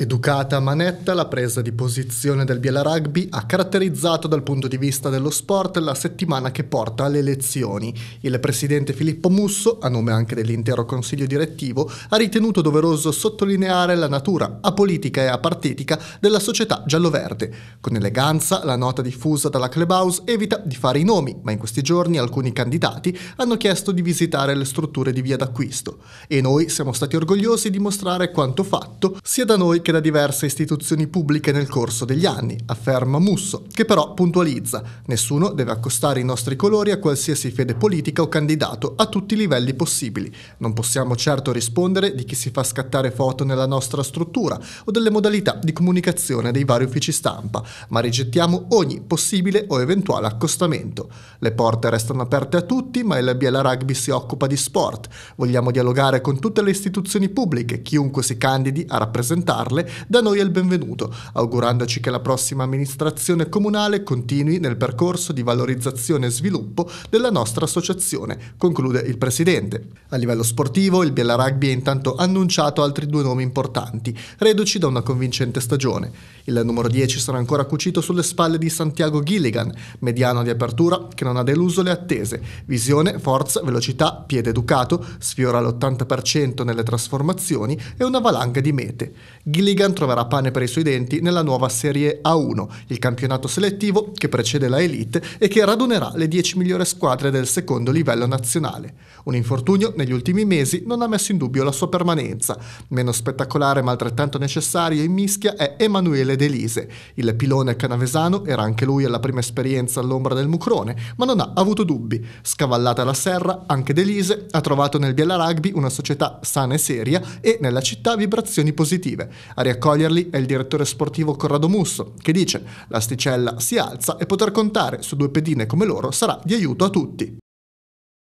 Educata a manetta, la presa di posizione del Biela Rugby ha caratterizzato dal punto di vista dello sport la settimana che porta alle elezioni. Il presidente Filippo Musso, a nome anche dell'intero consiglio direttivo, ha ritenuto doveroso sottolineare la natura apolitica e apartitica della società giallo-verde. Con eleganza, la nota diffusa dalla Clubhouse evita di fare i nomi, ma in questi giorni alcuni candidati hanno chiesto di visitare le strutture di via d'acquisto. E noi siamo stati orgogliosi di mostrare quanto fatto sia da noi che anche da diverse istituzioni pubbliche nel corso degli anni, afferma Musso, che però puntualizza nessuno deve accostare i nostri colori a qualsiasi fede politica o candidato a tutti i livelli possibili. Non possiamo certo rispondere di chi si fa scattare foto nella nostra struttura o delle modalità di comunicazione dei vari uffici stampa, ma rigettiamo ogni possibile o eventuale accostamento. Le porte restano aperte a tutti, ma il Biela Rugby si occupa di sport. Vogliamo dialogare con tutte le istituzioni pubbliche, chiunque si candidi a rappresentarle farle, da noi è il benvenuto, augurandoci che la prossima amministrazione comunale continui nel percorso di valorizzazione e sviluppo della nostra associazione, conclude il presidente. A livello sportivo, il Biella Rugby ha intanto annunciato altri due nomi importanti, reduci da una convincente stagione. Il numero 10 sarà ancora cucito sulle spalle di Santiago Gilligan, mediano di apertura che non ha deluso le attese. Visione, forza, velocità, piede educato, sfiora l'80% nelle trasformazioni e una valanga di mete. Gilligan Gilligan troverà pane per i suoi denti nella nuova Serie A1, il campionato selettivo che precede la Elite e che radunerà le 10 migliori squadre del secondo livello nazionale. Un infortunio negli ultimi mesi non ha messo in dubbio la sua permanenza. Meno spettacolare ma altrettanto necessario in mischia è Emanuele Delise. Il pilone canavesano era anche lui alla prima esperienza all'ombra del Mucrone, ma non ha avuto dubbi. Scavallata la serra, anche Delise ha trovato nel Biella Rugby una società sana e seria e nella città vibrazioni positive. A riaccoglierli è il direttore sportivo Corrado Musso, che dice l'asticella si alza e poter contare su due pedine come loro sarà di aiuto a tutti.